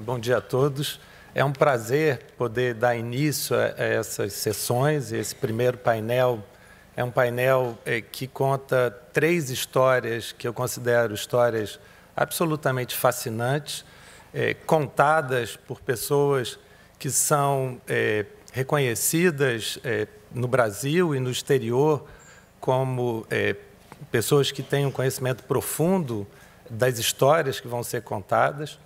Bom dia a todos. É um prazer poder dar início a, essas sessões. Esse primeiro painel é um painel eh, que conta três histórias que eu considero histórias absolutamente fascinantes, eh, contadas por pessoas que são eh, reconhecidas no Brasil e no exterior como pessoas que têm um conhecimento profundo das histórias que vão ser contadas.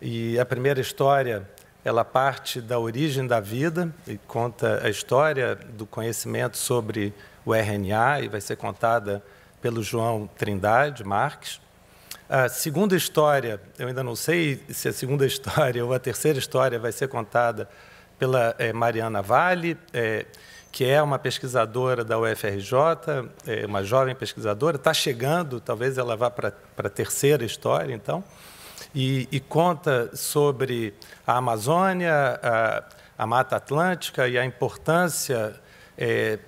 E a primeira história, ela parte da origem da vida e conta a história do conhecimento sobre o RNA e vai ser contada pelo João Trindade Marques. A segunda história, eu ainda não sei se a segunda história ou a terceira história vai ser contada pela é, Mariana Vale, é, que é uma pesquisadora da UFRJ, é, eh, uma jovem pesquisadora, está chegando, talvez ela vá para a terceira história, então e, e conta sobre a Amazônia, a, a, Mata Atlântica e a importância é,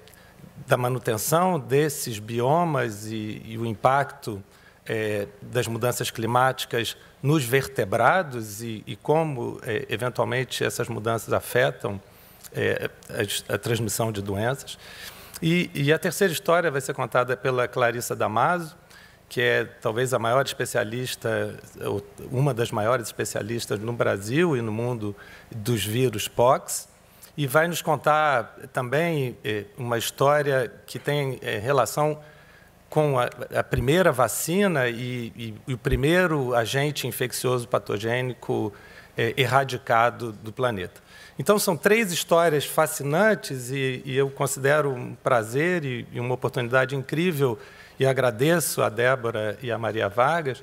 da manutenção desses biomas e, e o impacto é, das mudanças climáticas nos vertebrados e, e como, é, eventualmente, essas mudanças afetam é, a, a, transmissão de doenças. E, e, a terceira história vai ser contada pela Clarissa Damaso, que é talvez a maior especialista, uma das maiores especialistas no Brasil e no mundo dos vírus POX, e vai nos contar também eh, uma história que tem eh, relação com a, primeira vacina e, e, e, o primeiro agente infeccioso patogênico eh, erradicado do planeta. Então, são três histórias fascinantes e, e eu considero um prazer e uma oportunidade incrível e agradeço a Débora e a Maria Vargas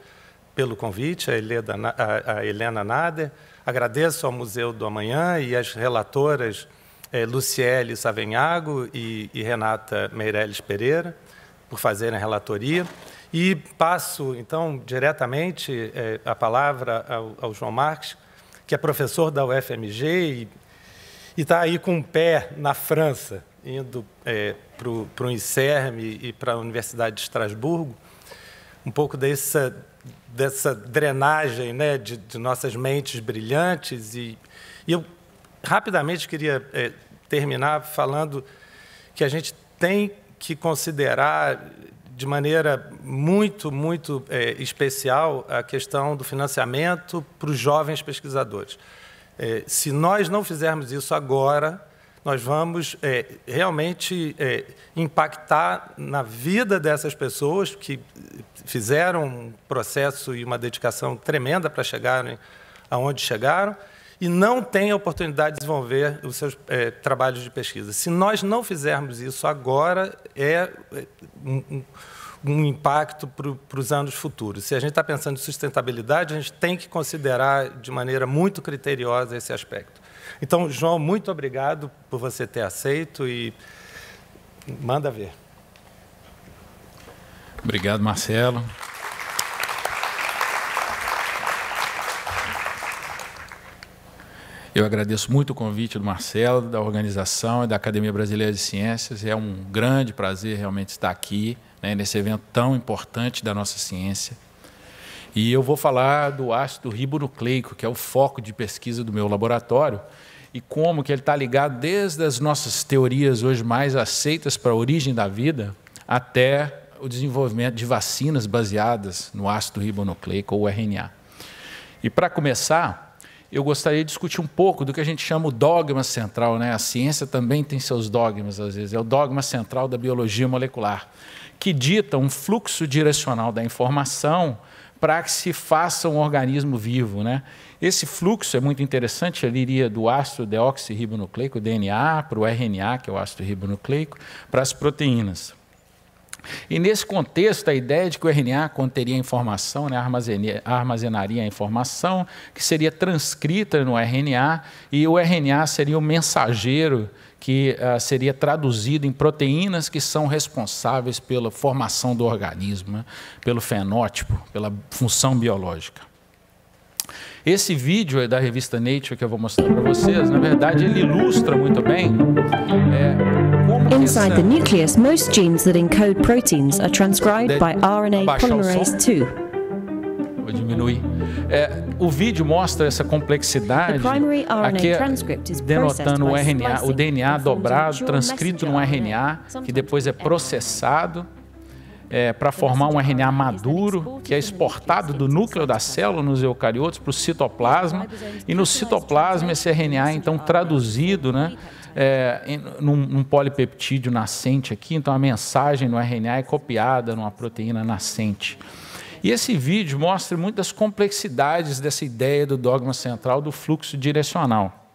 pelo convite, a Helena Nader. Agradeço ao Museu do Amanhã e às relatoras eh, Luciele Savenhago e, e Renata Meirelles Pereira por fazerem a relatoria. E passo, então, diretamente eh, a palavra ao, ao, João Marques, que é professor da UFMG e está aí com o um pé na França indo é, para o INSERM e para a Universidade de Estrasburgo, um pouco dessa, dessa drenagem né, de, de nossas mentes brilhantes. E, e eu rapidamente queria é, terminar falando que a gente tem que considerar de maneira muito, muito é, especial a questão do financiamento para os jovens pesquisadores. É, se nós não fizermos isso agora, nós vamos é, realmente é, impactar na vida dessas pessoas que fizeram um processo e uma dedicação tremenda para chegarem aonde chegaram e não têm a oportunidade de desenvolver os seus é, trabalhos de pesquisa. Se nós não fizermos isso agora, é, é um, um impacto para os anos futuros. Se a gente está pensando em sustentabilidade, a gente tem que considerar de maneira muito criteriosa esse aspecto. Então, João, muito obrigado por você ter aceito e manda ver. Obrigado, Marcelo. Eu agradeço muito o convite do Marcelo, da organização e da Academia Brasileira de Ciências. É um grande prazer realmente estar aqui, né, nesse evento tão importante da nossa ciência. E eu vou falar do ácido ribonucleico, que é o foco de pesquisa do meu laboratório, e como que ele está ligado desde as nossas teorias hoje mais aceitas para a origem da vida até o desenvolvimento de vacinas baseadas no ácido ribonucleico ou RNA. E para começar, eu gostaria de discutir um pouco do que a gente chama o dogma central, né? A ciência também tem seus dogmas às vezes, é o dogma central da biologia molecular, que dita um fluxo direcional da informação para que se faça um organismo vivo. Né? Esse fluxo é muito interessante, ele iria do ácido deoxirribonucleico, DNA, para o RNA, que é o ácido ribonucleico, para as proteínas. E nesse contexto, a ideia é de que o RNA conteria informação, né, armazenaria a informação, que seria transcrita no RNA, e o RNA seria o mensageiro que uh, seria traduzido em proteínas que são responsáveis pela formação do organismo, né? pelo fenótipo, pela função biológica. Esse vídeo é da revista Nature que eu vou mostrar para vocês, na verdade, ele ilustra muito bem é, como Inside essa... the nucleus, most genes that encode proteins are transcribed by RNA polymerase Vou diminuir. É, o vídeo mostra essa complexidade aqui é denotando o RNA, o DNA dobrado, transcrito no RNA, que depois é processado. É, para formar um RNA maduro, que é exportado do núcleo da célula nos eucariotos para o citoplasma, e no citoplasma esse RNA é então traduzido né, é, em, num, num, polipeptídeo nascente aqui, então a mensagem no RNA é copiada numa proteína nascente. E esse vídeo mostra muitas complexidades dessa ideia do dogma central do fluxo direcional.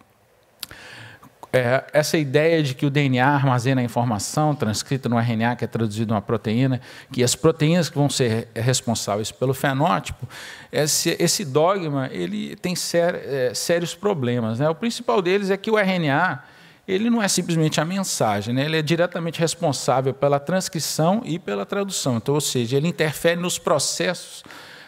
É, essa ideia de que o DNA armazena a informação transcrita no RNA, que é traduzido em uma proteína, que as proteínas que vão ser responsáveis pelo fenótipo, esse, esse dogma ele tem ser, é, sérios problemas. Né? O principal deles é que o RNA ele não é simplesmente a mensagem, né? ele é diretamente responsável pela transcrição e pela tradução. Então, ou seja, ele interfere nos processos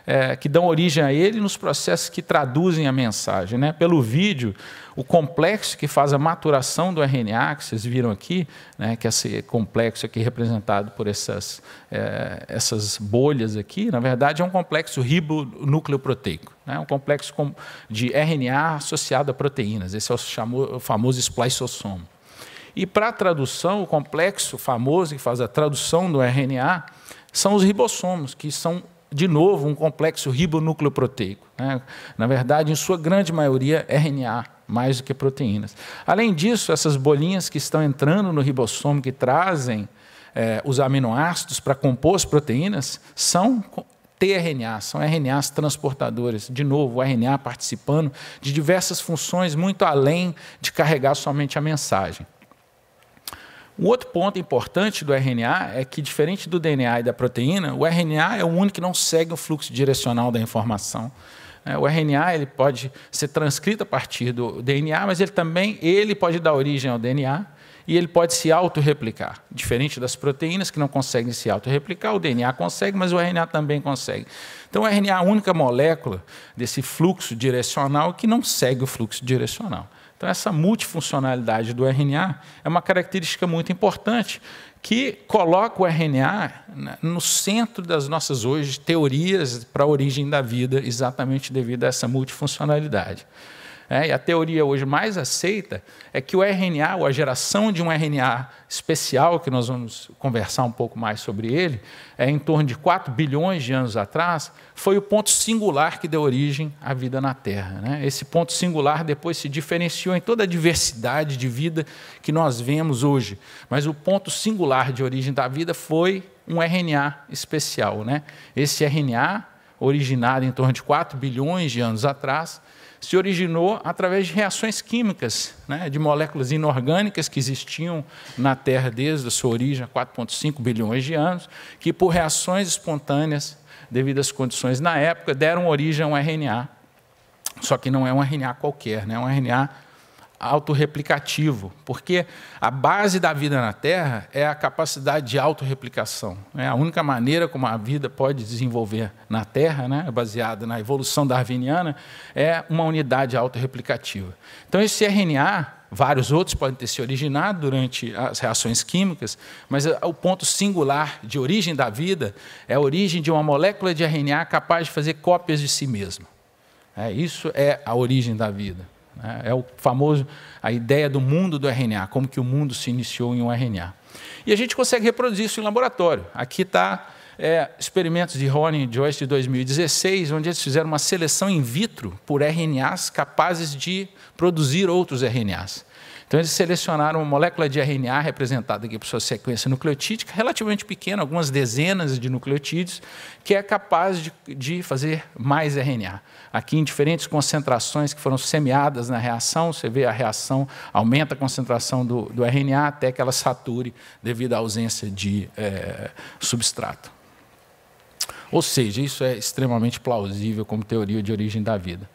é, que dão origem a ele nos processos que traduzem a mensagem. Né? Pelo vídeo, o complexo que faz a maturação do RNA, que vocês viram aqui, né, que esse complexo aqui representado por essas, é, essas bolhas aqui, na verdade é um complexo ribonucleoproteico, né, um complexo de RNA associado a proteínas. Esse é o famoso spliceossomo. E para a tradução, o complexo famoso que faz a tradução do RNA são os ribossomos, que são de novo, um complexo ribonucleoproteico. Né? Na verdade, em sua grande maioria, RNA, mais do que proteínas. Além disso, essas bolinhas que estão entrando no ribossomo, que trazem eh, os aminoácidos para compor as proteínas, são tRNA, são RNAs transportadores. De novo, o RNA participando de diversas funções muito além de carregar somente a mensagem. Um outro ponto importante do RNA é que, diferente do DNA e da proteína, o RNA é o único que não segue o fluxo direcional da informação. É, o RNA ele pode ser transcrito a partir do DNA, mas ele também ele pode dar origem ao DNA e ele pode se autorreplicar. Diferente das proteínas que não conseguem se autorreplicar, o DNA consegue, mas o RNA também consegue. Então, o RNA é a única molécula desse fluxo direcional que não segue o fluxo direcional. Então, essa multifuncionalidade do RNA é uma característica muito importante que coloca o RNA no centro das nossas hoje teorias para a origem da vida, exatamente devido a essa multifuncionalidade. É, e a teoria hoje mais aceita é que o RNA, ou a geração de um RNA especial, que nós vamos conversar um pouco mais sobre ele, é, em torno de 4 bilhões de anos atrás, foi o ponto singular que deu origem à vida na Terra. Né? Esse ponto singular depois se diferenciou em toda a diversidade de vida que nós vemos hoje. Mas o ponto singular de origem da vida foi um RNA especial. Né? Esse RNA originada em torno de 4 bilhões de anos atrás, se originou através de reações químicas, né, de moléculas inorgânicas que existiam na Terra desde a sua origem, há 4,5 bilhões de anos, que por reações espontâneas, devido às condições na época, deram origem a um RNA. Só que não é um RNA qualquer, né, é um RNA autorreplicativo, porque a base da vida na Terra é a capacidade de autorreplicação. É a única maneira como a vida pode desenvolver na Terra, né, baseada na evolução darwiniana, é uma unidade autorreplicativa. Então, esse RNA, vários outros podem ter se originado durante as reações químicas, mas eh, o ponto singular de origem da vida é a origem de uma molécula de RNA capaz de fazer cópias de si mesma. É, isso é a origem da vida. Né? É o famoso, a ideia do mundo do RNA, como que o mundo se iniciou em um RNA. E a gente consegue reproduzir isso em laboratório. Aqui está é, experimentos de Ronnie e Joyce de 2016, onde eles fizeram uma seleção in vitro por RNAs capazes de produzir outros RNAs. Então, eles selecionaram uma molécula de RNA representada aqui por sua sequência nucleotídica, relativamente pequena, algumas dezenas de nucleotídeos, que é capaz de, de fazer mais RNA. Aqui, em diferentes concentrações que foram semeadas na reação, você vê a reação aumenta a concentração do, do RNA até que ela sature devido à ausência de é, substrato. Ou seja, isso é extremamente plausível como teoria de origem da vida.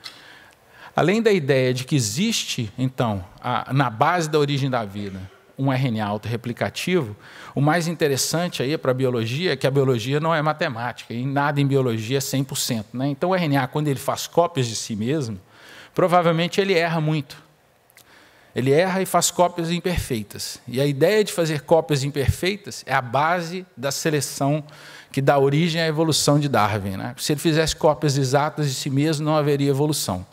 Além da ideia de que existe, então, a, na base da origem da vida, um RNA autorreplicativo, o mais interessante aí para a biologia é que a biologia não é matemática, e nada em biologia é 100%. Né? Então, o RNA, quando ele faz cópias de si mesmo, provavelmente ele erra muito. Ele erra e faz cópias imperfeitas. E a ideia de fazer cópias imperfeitas é a base da seleção que dá origem à evolução de Darwin. Né? Se ele fizesse cópias exatas de si mesmo, não haveria evolução.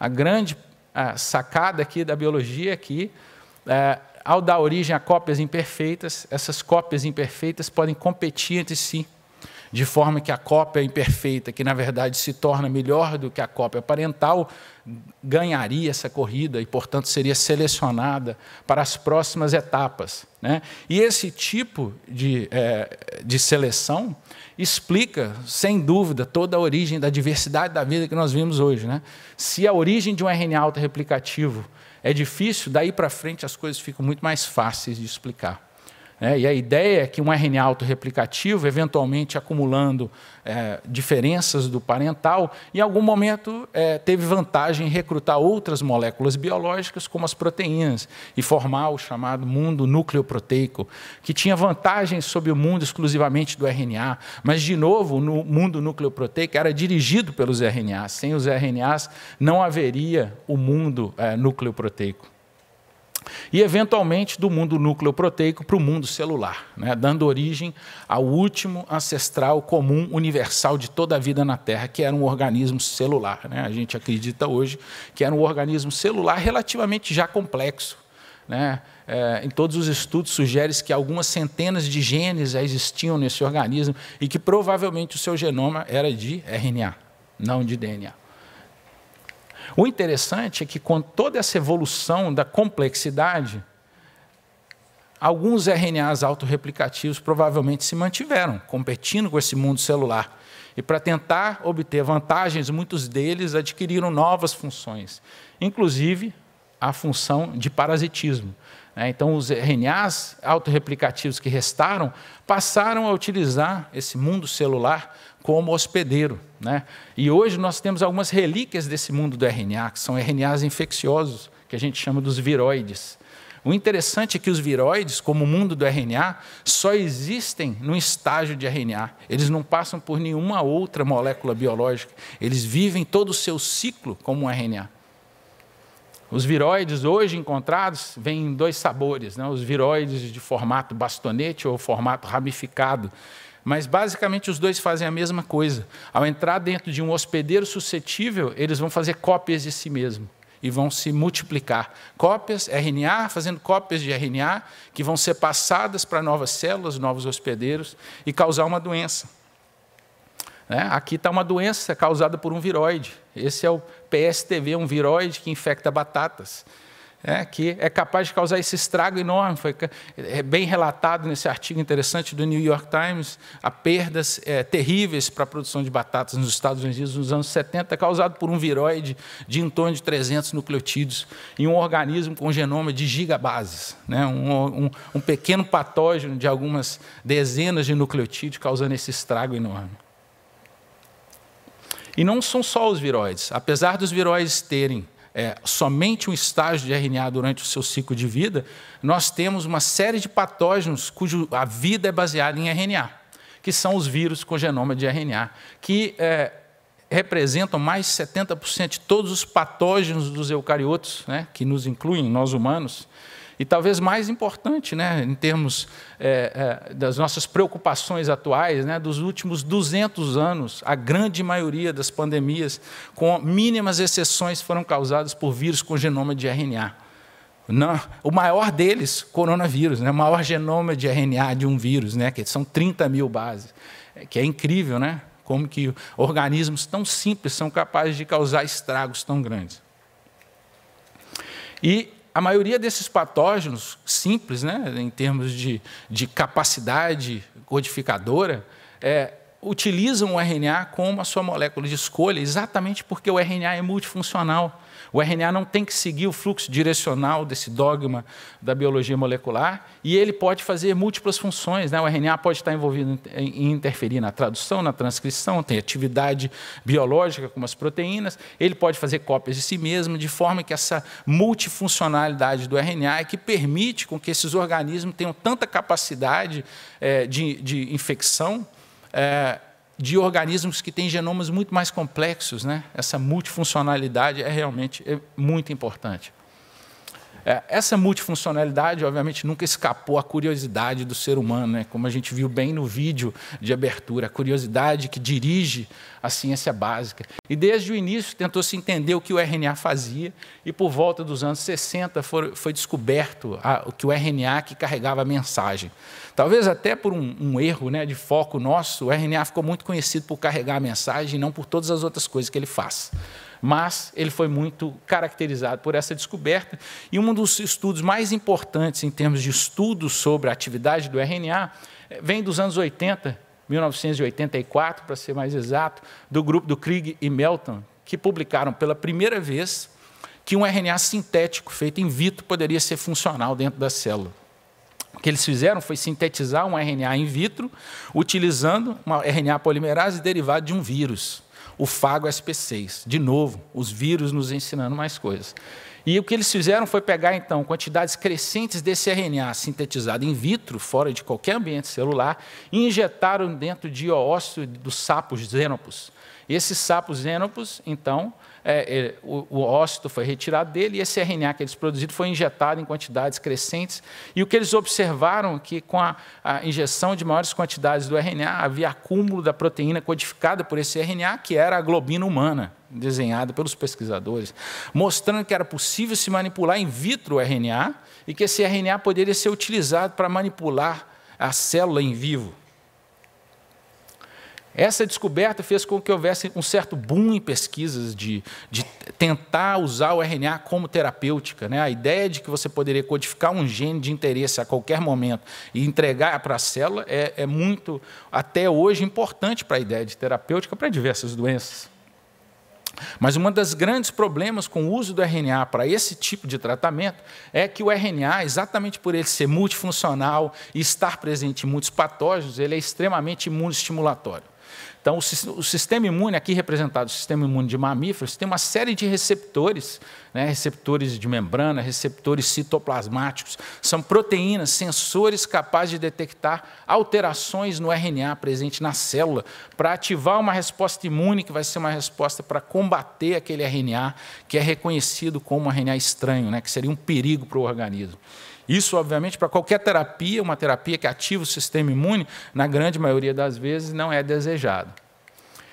A grande a sacada aqui da biologia é que, é, ao dar origem a cópias imperfeitas, essas cópias imperfeitas podem competir entre si de forma que a cópia imperfeita, que na verdade se torna melhor do que a cópia parental, ganharia essa corrida e, portanto, seria selecionada para as próximas etapas. Né? E esse tipo de, é, de seleção explica, sem dúvida, toda a origem da diversidade da vida que nós vimos hoje. Né? Se a origem de um RNA autorreplicativo é difícil, daí para frente as coisas ficam muito mais fáceis de explicar. É, e a ideia é que um RNA autorreplicativo, eventualmente acumulando é, diferenças do parental, em algum momento é, teve vantagem em recrutar outras moléculas biológicas, como as proteínas, e formar o chamado mundo nucleoproteico, que tinha vantagens sobre o mundo exclusivamente do RNA, mas, de novo, no mundo nucleoproteico era dirigido pelos RNAs. Sem os RNAs não haveria o mundo é, nucleoproteico e, eventualmente, do mundo nucleoproteico para o mundo celular, né, dando origem ao último ancestral comum universal de toda a vida na Terra, que era um organismo celular. Né? A gente acredita hoje que era um organismo celular relativamente já complexo. Né? É, em todos os estudos sugere que algumas centenas de genes já existiam nesse organismo e que provavelmente o seu genoma era de RNA, não de DNA. O interessante é que com toda essa evolução da complexidade, alguns RNAs autorreplicativos provavelmente se mantiveram, competindo com esse mundo celular. E para tentar obter vantagens, muitos deles adquiriram novas funções, inclusive a função de parasitismo. Né? Então, os RNAs autorreplicativos que restaram passaram a utilizar esse mundo celular como hospedeiro. Né? E hoje nós temos algumas relíquias desse mundo do RNA, que são RNAs infecciosos, que a gente chama dos viroides. O interessante é que os viroides, como o mundo do RNA, só existem no estágio de RNA. Eles não passam por nenhuma outra molécula biológica. Eles vivem todo o seu ciclo como um RNA. Os viroides hoje encontrados vêm em dois sabores, né? os viroides de formato bastonete ou formato ramificado. Mas basicamente os dois fazem a mesma coisa. Ao entrar dentro de um hospedeiro suscetível, eles vão fazer cópias de si mesmo e vão se multiplicar. Cópias, RNA, fazendo cópias de RNA, que vão ser passadas para novas células, novos hospedeiros, e causar uma doença. Né? Aqui está uma doença causada por um viroide. Esse é o PSTV, um viroide que infecta batatas. É, que é capaz de causar esse estrago enorme. Foi é bem relatado nesse artigo interessante do New York Times a perdas é, terríveis para a produção de batatas nos Estados Unidos nos anos 70, causado por um viroide de em torno de 300 nucleotídeos em um organismo com genoma de gigabases, né? um, um, um pequeno patógeno de algumas dezenas de nucleotídeos causando esse estrago enorme. E não são só os viroides. Apesar dos viroides terem é, somente um estágio de RNA durante o seu ciclo de vida, nós temos uma série de patógenos cuja a vida é baseada em RNA, que são os vírus com genoma de RNA, que é, representam mais de 70% de todos os patógenos dos eucariotos, né, que nos incluem, nós humanos, e talvez mais importante, né, em termos é, é, das nossas preocupações atuais, né, dos últimos 200 anos, a grande maioria das pandemias, com mínimas exceções, foram causadas por vírus com genoma de RNA. Não, o maior deles, coronavírus, né, o maior genoma de RNA de um vírus, né, que são 30 mil bases, é, que é incrível, né? como que organismos tão simples são capazes de causar estragos tão grandes. E a maioria desses patógenos, simples, né, em termos de, de capacidade codificadora, é, utilizam o RNA como a sua molécula de escolha, exatamente porque o RNA é multifuncional. O RNA não tem que seguir o fluxo direcional desse dogma da biologia molecular e ele pode fazer múltiplas funções. Né? O RNA pode estar envolvido em interferir na tradução, na transcrição, tem atividade biológica, como as proteínas, ele pode fazer cópias de si mesmo, de forma que essa multifuncionalidade do RNA é que permite com que esses organismos tenham tanta capacidade é, de, de infecção. É, de organismos que têm genomas muito mais complexos, né? essa multifuncionalidade é realmente é muito importante. É, essa multifuncionalidade, obviamente, nunca escapou à curiosidade do ser humano, né? como a gente viu bem no vídeo de abertura, a curiosidade que dirige a ciência básica. E desde o início tentou-se entender o que o RNA fazia, e por volta dos anos 60 foi, foi descoberto o que o RNA que carregava a mensagem. Talvez até por um, um erro né, de foco nosso, o RNA ficou muito conhecido por carregar a mensagem e não por todas as outras coisas que ele faz mas ele foi muito caracterizado por essa descoberta. E um dos estudos mais importantes em termos de estudos sobre a atividade do RNA eh, vem dos anos 80, 1984, para ser mais exato, do grupo do Krieg e Melton, que publicaram pela primeira vez que um RNA sintético feito in vitro poderia ser funcional dentro da célula. O que eles fizeram foi sintetizar um RNA in vitro utilizando uma RNA polimerase derivada de um vírus o Fago SP6. De novo, os vírus nos ensinando mais coisas. E o que eles fizeram foi pegar, então, quantidades crescentes desse RNA sintetizado in vitro, fora de qualquer ambiente celular, e injetaram dentro de ósseo dos sapos xenopus. Esses sapos xenopus, então, é, o, o óxido foi retirado dele e esse RNA que eles produziram foi injetado em quantidades crescentes. E o que eles observaram é que com a, a injeção de maiores quantidades do RNA havia acúmulo da proteína codificada por esse RNA, que era a globina humana desenhada pelos pesquisadores, mostrando que era possível se manipular in vitro o RNA e que esse RNA poderia ser utilizado para manipular a célula em vivo. Essa descoberta fez com que houvesse um certo boom em pesquisas de, de tentar usar o RNA como terapêutica. Né? A ideia de que você poderia codificar um gene de interesse a qualquer momento e entregar para a célula é, é muito, até hoje, importante para a ideia de terapêutica para diversas doenças. Mas um dos grandes problemas com o uso do RNA para esse tipo de tratamento é que o RNA, exatamente por ele ser multifuncional e estar presente em muitos patógenos, ele é extremamente imunoestimulatório. Então, o, sistema imune, aqui representado o sistema imune de mamíferos, tem uma série de receptores, né, receptores de membrana, receptores citoplasmáticos, são proteínas, sensores capazes de detectar alterações no RNA presente na célula para ativar uma resposta imune, que vai ser uma resposta para combater aquele RNA que é reconhecido como um RNA estranho, né, que seria um perigo para o organismo. Isso, obviamente, para qualquer terapia, uma terapia que ativa o sistema imune, na grande maioria das vezes não é desejado.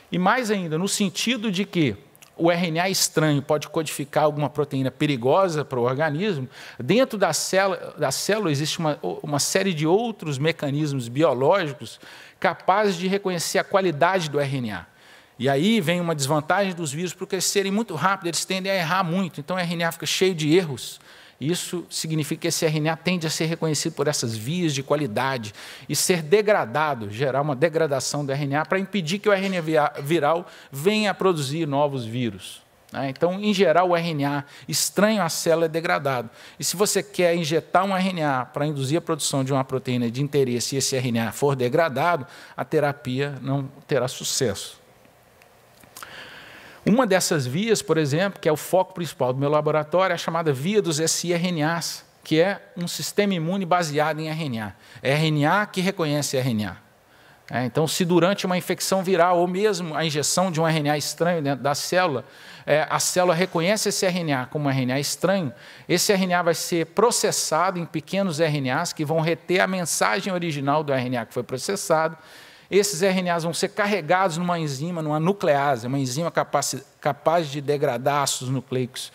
E mais ainda, no sentido de que o RNA estranho pode codificar alguma proteína perigosa para o organismo, dentro da célula, da célula existe uma, uma série de outros mecanismos biológicos capazes de reconhecer a qualidade do RNA. E aí vem uma desvantagem dos vírus porque serem muito rápidos, eles tendem a errar muito, então o RNA fica cheio de erros. Isso significa que esse RNA tende a ser reconhecido por essas vias de qualidade e ser degradado, gerar uma degradação do RNA para impedir que o RNA viral venha a produzir novos vírus. Né? Então, em geral, o RNA estranho à célula é degradado. E se você quer injetar um RNA para induzir a produção de uma proteína de interesse e esse RNA for degradado, a terapia não terá sucesso. Uma dessas vias, por exemplo, que é o foco principal do meu laboratório, é a chamada via dos siRNAs, que é um sistema imune baseado em RNA. É RNA que reconhece RNA. É, então, se durante uma infecção viral ou mesmo a injeção de um RNA estranho dentro da célula, é, a célula reconhece esse RNA como um RNA estranho, esse RNA vai ser processado em pequenos RNAs que vão reter a mensagem original do RNA que foi processado esses RNAs vão ser carregados numa enzima, numa nuclease, uma enzima capaz, capaz de degradar ácidos nucleicos.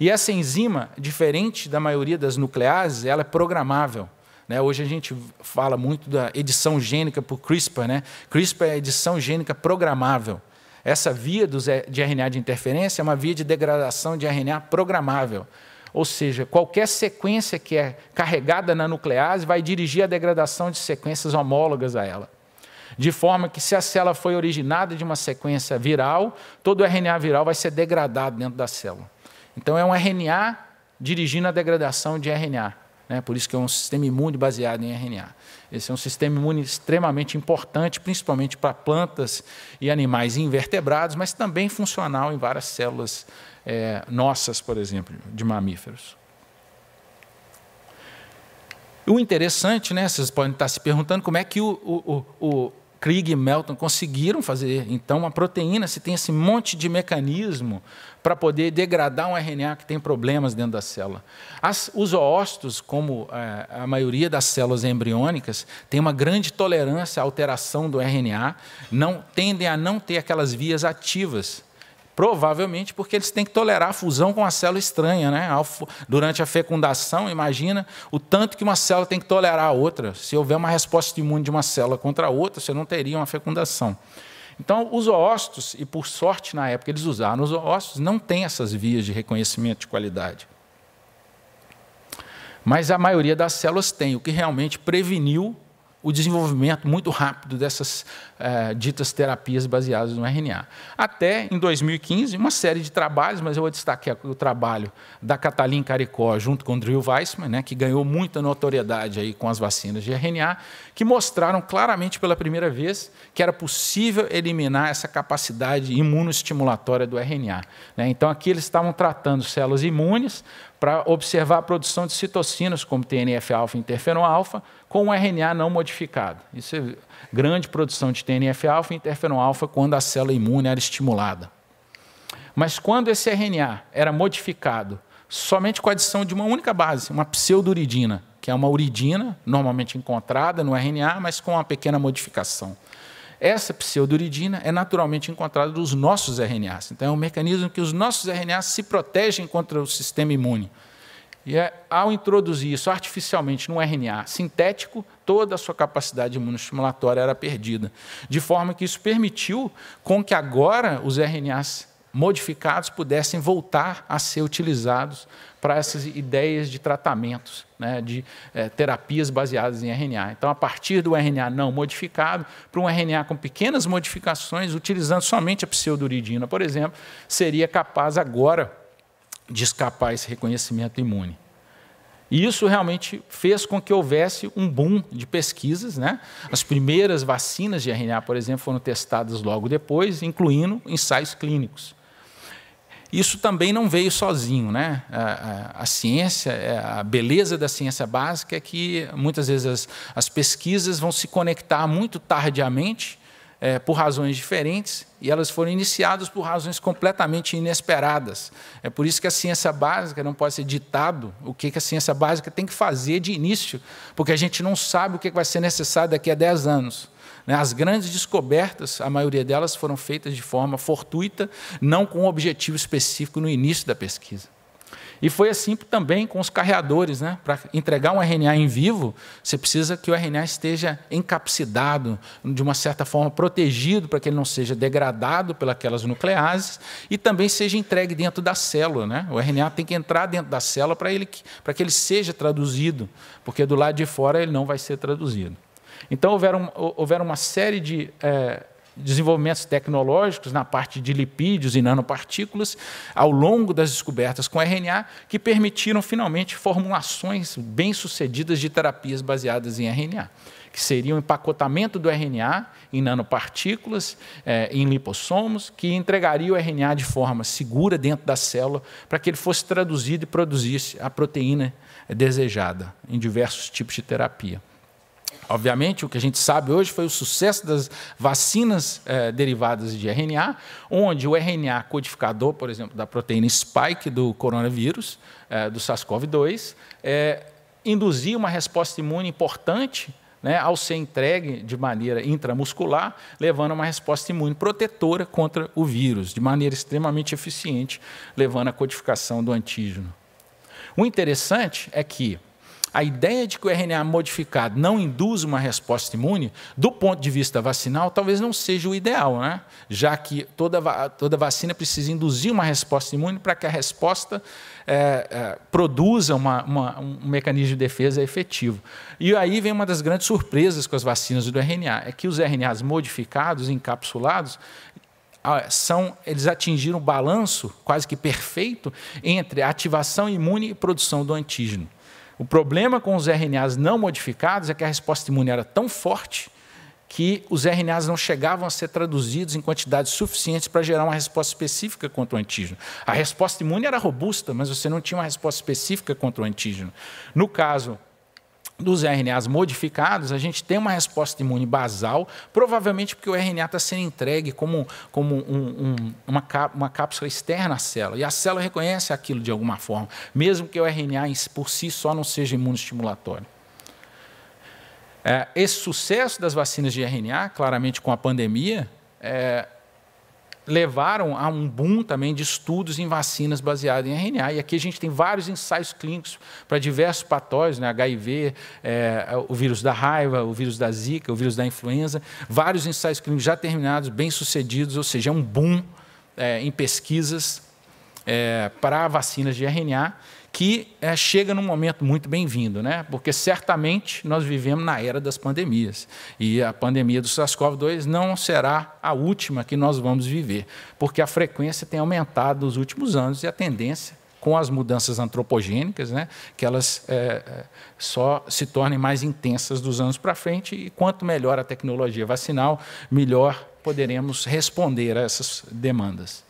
E essa enzima, diferente da maioria das nucleases, ela é programável. Né? Hoje a gente fala muito da edição gênica por CRISPR. Né? CRISPR é edição gênica programável. Essa via eh, de RNA de interferência é uma via de degradação de RNA programável. Ou seja, qualquer sequência que é carregada na nuclease vai dirigir a degradação de sequências homólogas a ela de forma que, se a célula foi originada de uma sequência viral, todo o RNA viral vai ser degradado dentro da célula. Então, é um RNA dirigindo a degradação de RNA. Né? Por isso que é um sistema imune baseado em RNA. Esse é um sistema imune extremamente importante, principalmente para plantas e animais invertebrados, mas também funcional em várias células é, nossas, por exemplo, de mamíferos. O interessante, né, vocês podem estar se perguntando como é que o, o, o, Krieg e Melton conseguiram fazer. Então, uma proteína, se tem esse monte de mecanismo para poder degradar um RNA que tem problemas dentro da célula. As, os oócitos, como a, é, a maioria das células embriônicas, têm uma grande tolerância à alteração do RNA, não tendem a não ter aquelas vias ativas Provavelmente porque eles têm que tolerar a fusão com uma célula estranha. Né? Durante a fecundação, imagina o tanto que uma célula tem que tolerar a outra. Se houver uma resposta imune de uma célula contra a outra, você não teria uma fecundação. Então, os oócitos, e por sorte na época eles usaram os oócitos, não têm essas vias de reconhecimento de qualidade. Mas a maioria das células tem, o que realmente preveniu o desenvolvimento muito rápido dessas é, ditas terapias baseadas no RNA. Até em 2015, uma série de trabalhos, mas eu vou destacar o trabalho da Catalin Caricó junto com o Drew Weissman, né, que ganhou muita notoriedade aí com as vacinas de RNA, que mostraram claramente pela primeira vez que era possível eliminar essa capacidade imunoestimulatória do RNA. Né? Então, aqui eles estavam tratando células imunes para observar a produção de citocinas, como TNF-alfa e interferon-alfa, com o RNA não modificado modificado. Isso é grande produção de TNF-alfa e interferon-alfa quando a célula imune era estimulada. Mas quando esse RNA era modificado somente com a adição de uma única base, uma pseuduridina, que é uma uridina normalmente encontrada no RNA, mas com uma pequena modificação. Essa pseuduridina é naturalmente encontrada nos nossos RNAs. Então, é um mecanismo que os nossos RNAs se protegem contra o sistema imune. E é, ao introduzir isso artificialmente no RNA sintético, toda a sua capacidade imunostimulatória era perdida. De forma que isso permitiu com que agora os RNAs modificados pudessem voltar a ser utilizados para essas ideias de tratamentos, né, de é, terapias baseadas em RNA. Então, a partir do RNA não modificado, para um RNA com pequenas modificações, utilizando somente a pseuduridina, por exemplo, seria capaz agora de escapar esse reconhecimento imune. E isso realmente fez com que houvesse um boom de pesquisas. Né? As primeiras vacinas de RNA, por exemplo, foram testadas logo depois, incluindo ensaios clínicos. Isso também não veio sozinho. Né? A, a, a ciência, é, a beleza da ciência básica é que muitas vezes as, as pesquisas vão se conectar muito tardiamente é, por razões diferentes e elas foram iniciadas por razões completamente inesperadas. É por isso que a ciência básica não pode ser ditado o que, que a ciência básica tem que fazer de início, porque a gente não sabe o que, que vai ser necessário daqui a 10 anos. Né? As grandes descobertas, a maioria delas foram feitas de forma fortuita, não com um objetivo específico no início da pesquisa. E foi assim também com os carreadores. Né? Para entregar um RNA em vivo, você precisa que o RNA esteja encapsidado, de uma certa forma protegido, para que ele não seja degradado pelas nucleases e também seja entregue dentro da célula. Né? O RNA tem que entrar dentro da célula para, ele, que ele seja traduzido, porque do lado de fora ele não vai ser traduzido. Então, houveram, houveram uma série de é, desenvolvimentos tecnológicos na parte de lipídios e nanopartículas, ao longo das descobertas com RNA, que permitiram finalmente formulações bem-sucedidas de terapias baseadas em RNA, que seriam o empacotamento do RNA em nanopartículas, eh, em lipossomos, que entregaria o RNA de forma segura dentro da célula para que ele fosse traduzido e produzisse a proteína desejada em diversos tipos de terapia. Obviamente, o que a gente sabe hoje foi o sucesso das vacinas eh, derivadas de RNA, onde o RNA codificador, por exemplo, da proteína spike do coronavírus, eh, do SARS-CoV-2, eh, induzia uma resposta imune importante né, ao ser entregue de maneira intramuscular, levando a uma resposta imune protetora contra o vírus, de maneira extremamente eficiente, levando à codificação do antígeno. O interessante é que, a ideia de que o RNA modificado não induz uma resposta imune, do ponto de vista vacinal, talvez não seja o ideal, né? já que toda, toda vacina precisa induzir uma resposta imune para que a resposta é, é, produza uma, uma, um mecanismo de defesa efetivo. E aí vem uma das grandes surpresas com as vacinas do RNA, é que os RNAs modificados, encapsulados, são, eles atingiram o um balanço quase que perfeito entre ativação imune e produção do antígeno. O problema com os RNAs não modificados é que a resposta imune era tão forte que os RNAs não chegavam a ser traduzidos em quantidades suficientes para gerar uma resposta específica contra o antígeno. A resposta imune era robusta, mas você não tinha uma resposta específica contra o antígeno. No caso dos RNAs modificados, a gente tem uma resposta imune basal, provavelmente porque o RNA está sendo entregue como, como um, um, uma, uma cápsula externa à célula. E a célula reconhece aquilo de alguma forma, mesmo que o RNA por si só não seja imunostimulatório. É, esse sucesso das vacinas de RNA, claramente com a pandemia, é, levaram a um boom também de estudos em vacinas baseadas em RNA. E aqui a gente tem vários ensaios clínicos para diversos patógenos, né? HIV, é, o vírus da raiva, o vírus da zika, o vírus da influenza, vários ensaios clínicos já terminados, bem-sucedidos, ou seja, é um boom é, em pesquisas é, para vacinas de RNA que é, chega num momento muito bem-vindo, né? porque certamente nós vivemos na era das pandemias. E a pandemia do SARS-CoV-2 não será a última que nós vamos viver, porque a frequência tem aumentado nos últimos anos e a tendência, com as mudanças antropogênicas, né? que elas é, é só se tornem mais intensas dos anos para frente, e quanto melhor a tecnologia vacinal, melhor poderemos responder a essas demandas.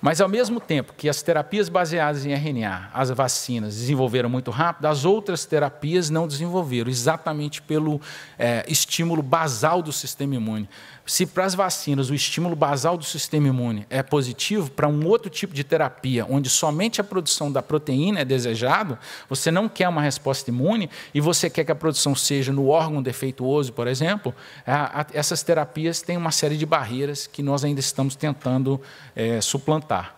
Mas ao mesmo tempo que as terapias baseadas em RNA, as vacinas, desenvolveram muito rápido, as outras terapias não desenvolveram, exatamente pelo é, estímulo basal do sistema imune. Se para as vacinas o estímulo basal do sistema imune é positivo, para um outro tipo de terapia, onde somente a produção da proteína é desejado, você não quer uma resposta imune e você quer que a produção seja no órgão defeituoso, por exemplo, essas terapias têm uma série de barreiras que nós ainda estamos tentando é, suplantar.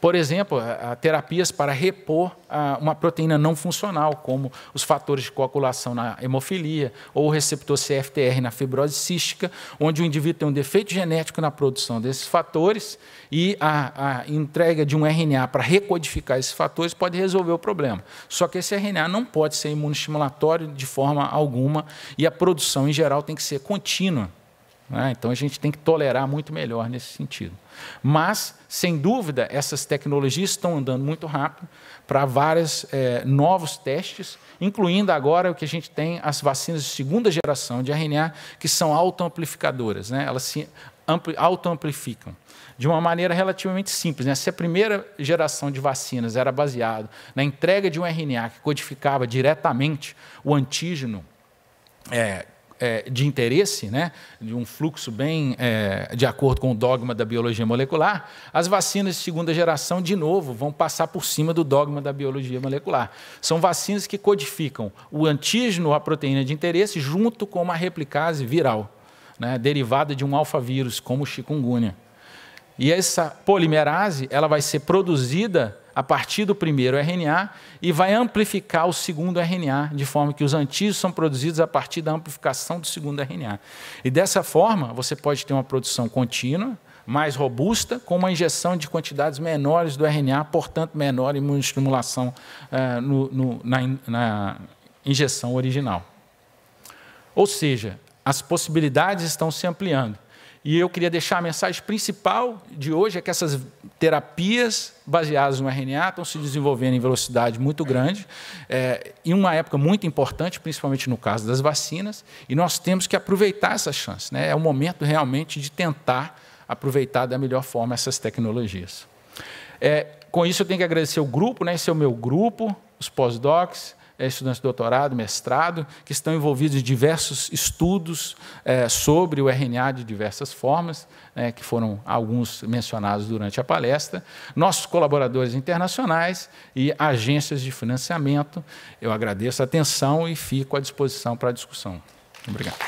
Por exemplo, terapias para repor ah, uma proteína não funcional, como os fatores de coagulação na hemofilia ou o receptor CFTR na fibrose cística, onde o indivíduo tem um defeito genético na produção desses fatores e a, a entrega de um RNA para recodificar esses fatores pode resolver o problema. Só que esse RNA não pode ser imunostimulatório de forma alguma e a produção em geral tem que ser contínua né? Então a gente tem que tolerar muito melhor nesse sentido. Mas, sem dúvida, essas tecnologias estão andando muito rápido para vários é, eh, novos testes, incluindo agora o que a gente tem as vacinas de segunda geração de RNA, que são autoamplificadoras, né? elas se autoamplificam de uma maneira relativamente simples. Né? Se a primeira geração de vacinas era baseada na entrega de um RNA que codificava diretamente o antígeno é, é, de interesse, né, de um fluxo bem é, de acordo com o dogma da biologia molecular, as vacinas de segunda geração, de novo, vão passar por cima do dogma da biologia molecular. São vacinas que codificam o antígeno, a proteína de interesse, junto com uma replicase viral, né, derivada de um alfavírus, como o chikungunya. E essa polimerase ela vai ser produzida a partir do primeiro RNA e vai amplificar o segundo RNA, de forma que os antígenos são produzidos a partir da amplificação do segundo RNA. E dessa forma, você pode ter uma produção contínua, mais robusta, com uma injeção de quantidades menores do RNA, portanto, menor imunostimulação eh, no, no, na, na injeção original. Ou seja, as possibilidades estão se ampliando. E eu queria deixar a mensagem principal de hoje é que essas terapias baseadas no RNA estão se desenvolvendo em velocidade muito grande, é, em uma época muito importante, principalmente no caso das vacinas, e nós temos que aproveitar essa chance. Né? É o momento realmente de tentar aproveitar da melhor forma essas tecnologias. É, com isso, eu tenho que agradecer o grupo, né? esse é o meu grupo, os pós-docs, é estudantes de doutorado, mestrado, que estão envolvidos em diversos estudos é, sobre o RNA de diversas formas, né, que foram alguns mencionados durante a palestra, nossos colaboradores internacionais e agências de financiamento. Eu agradeço a atenção e fico à disposição para a discussão. Obrigado.